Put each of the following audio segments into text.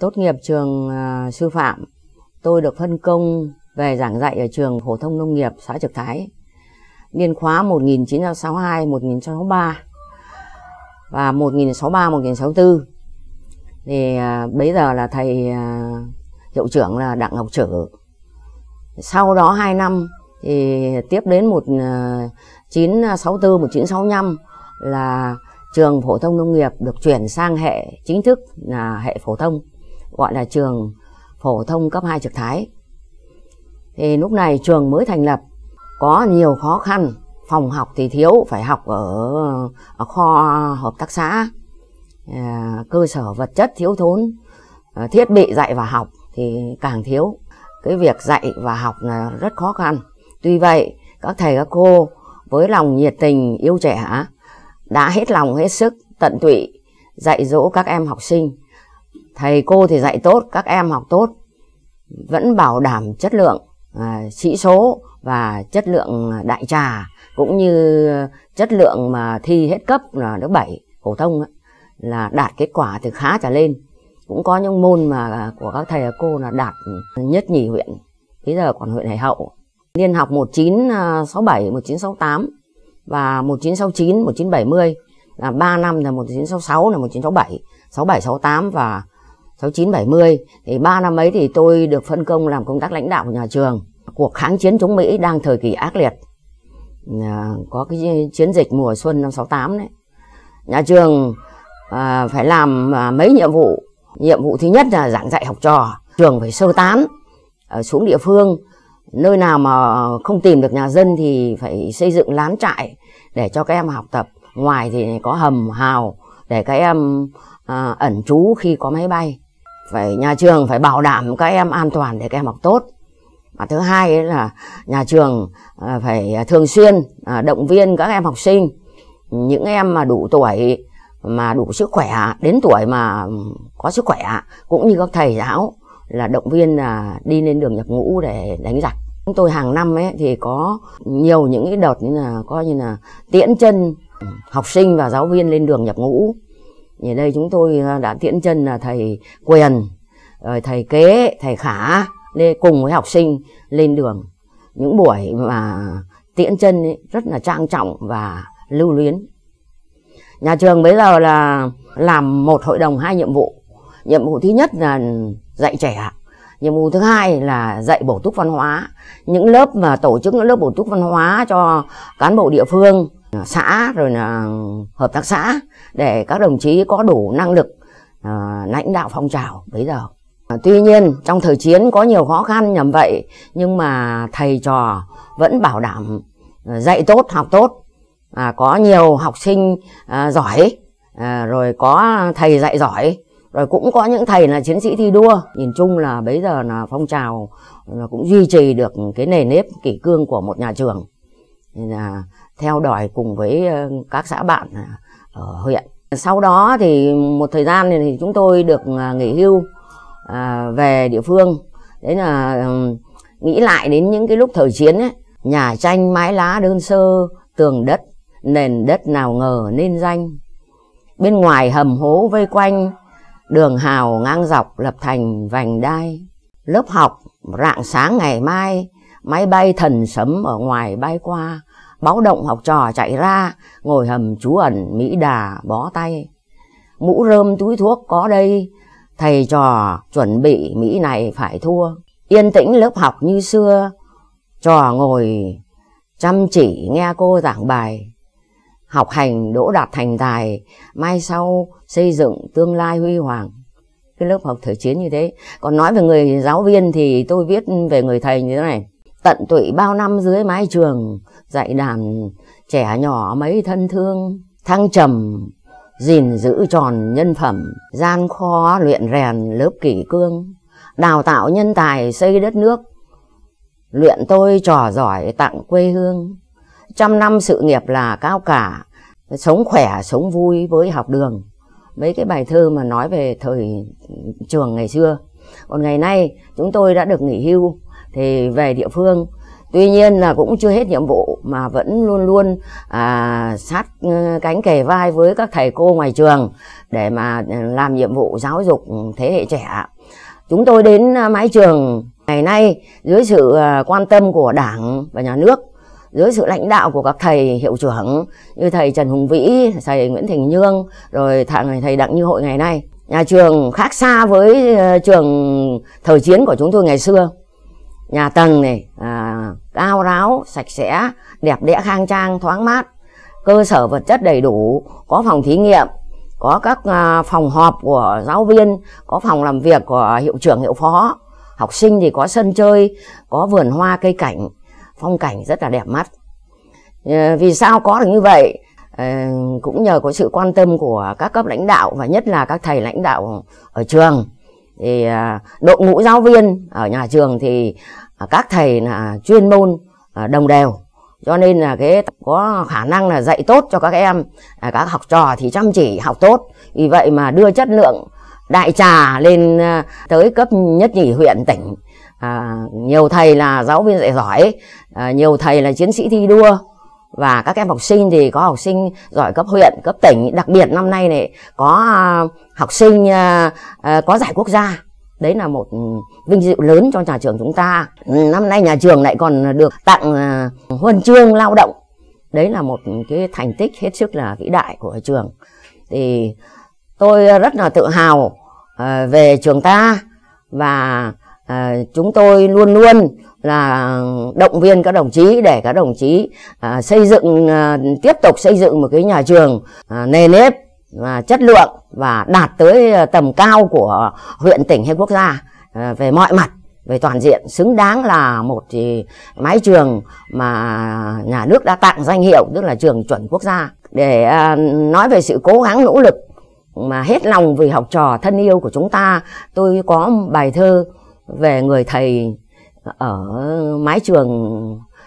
tốt nghiệp trường à, sư phạm tôi được phân công về giảng dạy ở trường phổ thông nông nghiệp xã Trực Thái niên khóa 1962 1963 và 1063 1064 thì à, bây giờ là thầy à, hiệu trưởng là Đặng Ngọc Trử sau đó 2 năm thì tiếp đến 1964 1965 là trường phổ thông nông nghiệp được chuyển sang hệ chính thức là hệ phổ thông gọi là trường phổ thông cấp 2 trực thái thì lúc này trường mới thành lập có nhiều khó khăn phòng học thì thiếu phải học ở, ở kho hợp tác xã à, cơ sở vật chất thiếu thốn à, thiết bị dạy và học thì càng thiếu cái việc dạy và học là rất khó khăn tuy vậy các thầy các cô với lòng nhiệt tình yêu trẻ đã hết lòng hết sức tận tụy dạy dỗ các em học sinh thầy cô thì dạy tốt các em học tốt vẫn bảo đảm chất lượng à, sĩ số và chất lượng đại trà cũng như chất lượng mà thi hết cấp là lớp 7 phổ thông là đạt kết quả từ khá trở lên cũng có những môn mà của các thầy cô là đạt nhất nhì huyện bây giờ còn huyện hải hậu liên học 1967 1968 và 1969, 1970 là 3 năm là 1966 là 1967, 67 68 và 69 70 thì 3 năm ấy thì tôi được phân công làm công tác lãnh đạo của nhà trường. Cuộc kháng chiến chống Mỹ đang thời kỳ ác liệt. À, có cái chiến dịch mùa xuân năm 68 đấy. Nhà trường à, phải làm à, mấy nhiệm vụ. Nhiệm vụ thứ nhất là giảng dạy học trò, trường phải sơ tán à, xuống địa phương nơi nào mà không tìm được nhà dân thì phải xây dựng lán trại để cho các em học tập ngoài thì có hầm hào để các em à, ẩn trú khi có máy bay phải nhà trường phải bảo đảm các em an toàn để các em học tốt và thứ hai ấy là nhà trường à, phải thường xuyên à, động viên các em học sinh những em mà đủ tuổi mà đủ sức khỏe đến tuổi mà có sức khỏe cũng như các thầy giáo là động viên là đi lên đường nhập ngũ để đánh giặc Chúng tôi hàng năm ấy thì có nhiều những cái đợt như là coi như là tiễn chân học sinh và giáo viên lên đường nhập ngũ. Như đây chúng tôi à, đã tiễn chân là thầy Quyền, rồi thầy Kế, thầy Khả lên cùng với học sinh lên đường. Những buổi mà tiễn chân ấy, rất là trang trọng và lưu luyến. Nhà trường bây giờ là làm một hội đồng hai nhiệm vụ. Nhiệm vụ thứ nhất là dạy trẻ nhiệm vụ thứ hai là dạy bổ túc văn hóa những lớp mà tổ chức những lớp bổ túc văn hóa cho cán bộ địa phương xã rồi là hợp tác xã để các đồng chí có đủ năng lực uh, lãnh đạo phong trào bấy giờ Tuy nhiên trong thời chiến có nhiều khó khăn nhằm vậy nhưng mà thầy trò vẫn bảo đảm à, dạy tốt, học tốt. À, có nhiều học sinh à, giỏi, à, rồi có thầy dạy giỏi, rồi cũng có những thầy là chiến sĩ thi đua nhìn chung là bây giờ là phong trào là cũng duy trì được cái nề nếp kỷ cương của một nhà trường nên là theo đòi cùng với ờ, các xã bạn ở huyện sau đó thì một thời gian thì chúng tôi được ờ, nghỉ hưu ờ, về địa phương đấy là nghĩ lại đến những cái lúc thời chiến ấy nhà tranh mái lá đơn sơ tường đất nền đất nào ngờ nên danh bên ngoài hầm hố vây quanh Đường hào ngang dọc lập thành vành đai. Lớp học rạng sáng ngày mai, máy bay thần sấm ở ngoài bay qua, báo động học trò chạy ra, ngồi hầm chú ẩn Mỹ Đà bó tay. Mũ rơm túi thuốc có đây, thầy trò chuẩn bị Mỹ này phải thua. Yên tĩnh lớp học như xưa, trò ngồi chăm chỉ nghe cô giảng bài học hành đỗ đạt thành tài mai sau xây dựng tương lai huy hoàng cái lớp học thời chiến như thế còn nói về người giáo viên thì tôi viết về người thầy như thế này tận tụy bao năm dưới mái trường dạy đàn trẻ nhỏ mấy thân thương thăng trầm gìn giữ tròn nhân phẩm gian kho luyện rèn lớp kỷ cương đào tạo nhân tài xây đất nước luyện tôi trò giỏi tặng quê hương trăm năm sự nghiệp là cao cả sống khỏe sống vui với học đường mấy cái bài thơ mà nói về thời trường ngày xưa còn ngày nay chúng tôi đã được nghỉ hưu thì về địa phương tuy nhiên là cũng chưa hết nhiệm vụ mà vẫn luôn luôn à, sát ừ, cánh kề vai với các thầy cô ngoài trường để mà làm nhiệm vụ giáo dục thế hệ trẻ chúng tôi đến à, mái trường ngày nay dưới sự à, quan tâm của đảng và nhà nước dưới sự lãnh đạo của các thầy hiệu trưởng như thầy Trần Hùng Vĩ, thầy Nguyễn Thành Nhương, rồi thầy Đặng Như Hội ngày nay. Nhà trường khác xa với ờ, trường thời chiến của chúng tôi ngày xưa. Nhà tầng này à, cao ráo, sạch sẽ, đẹp đẽ khang trang, thoáng mát, cơ sở vật chất đầy đủ, có phòng thí nghiệm, có các à, phòng họp của giáo viên, có phòng làm việc của hiệu trưởng, hiệu phó. Học sinh thì có sân chơi, có vườn hoa cây cảnh, phong cảnh rất là đẹp mắt ờ, vì sao có được như vậy ờ, cũng nhờ có sự quan tâm của các cấp lãnh đạo và nhất là các thầy lãnh đạo ở trường thì ờ, đội ngũ giáo viên ở nhà trường thì các thầy là chuyên môn đồng đều cho nên là cái có khả năng là dạy tốt cho các em à, các học trò thì chăm chỉ học tốt vì vậy mà đưa chất lượng đại trà lên tới cấp nhất nhì huyện tỉnh à, nhiều thầy là giáo viên dạy giỏi à, nhiều thầy là chiến sĩ thi đua và các em học sinh thì có học sinh giỏi cấp huyện cấp tỉnh đặc biệt năm nay này có à, học sinh à, à, có giải quốc gia đấy là một vinh dự lớn cho nhà trường chúng ta năm nay nhà trường lại còn được tặng à, huân chương lao động đấy là một cái thành tích hết sức là vĩ đại của trường thì tôi rất là tự hào à, về trường ta và à, chúng tôi luôn luôn là động viên các đồng chí để các đồng chí à, xây dựng à, tiếp tục xây dựng một cái nhà trường à, nề nếp và chất lượng và đạt tới tầm cao của huyện tỉnh hay quốc gia à, về mọi mặt về toàn diện xứng đáng là một thì mái trường mà nhà nước đã tặng danh hiệu tức là trường chuẩn quốc gia để à, nói về sự cố gắng nỗ lực mà hết lòng vì học trò thân yêu của chúng ta tôi có bài thơ về người thầy ở mái trường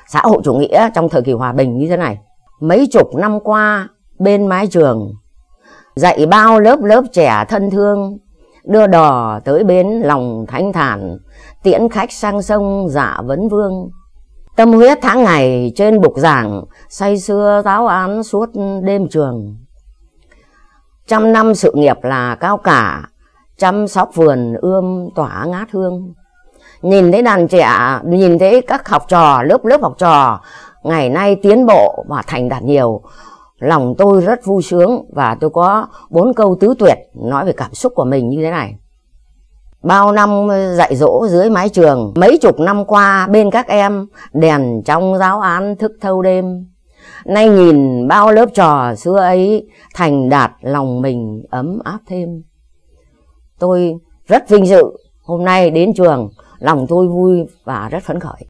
xã hội chủ nghĩa trong thời kỳ hòa bình như thế này. Mấy chục năm qua bên mái trường dạy bao lớp lớp trẻ thân thương đưa đò tới bến lòng thanh thản tiễn khách sang sông dạ vấn vương tâm huyết tháng ngày trên bục giảng say sưa giáo án suốt đêm trường trăm năm sự nghiệp là cao cả chăm sóc vườn ươm tỏa ngát hương nhìn thấy đàn trẻ nhìn thấy các học trò lớp lớp học trò ngày nay tiến bộ và thành đạt nhiều lòng tôi rất vui sướng và tôi có bốn câu tứ tuyệt nói về cảm xúc của mình như thế này bao năm dạy dỗ dưới mái trường mấy chục năm qua bên các em đèn trong giáo án thức thâu đêm nay nhìn bao lớp trò xưa ấy thành đạt lòng mình ấm áp thêm tôi rất vinh dự hôm nay đến trường lòng tôi vui và rất phấn khởi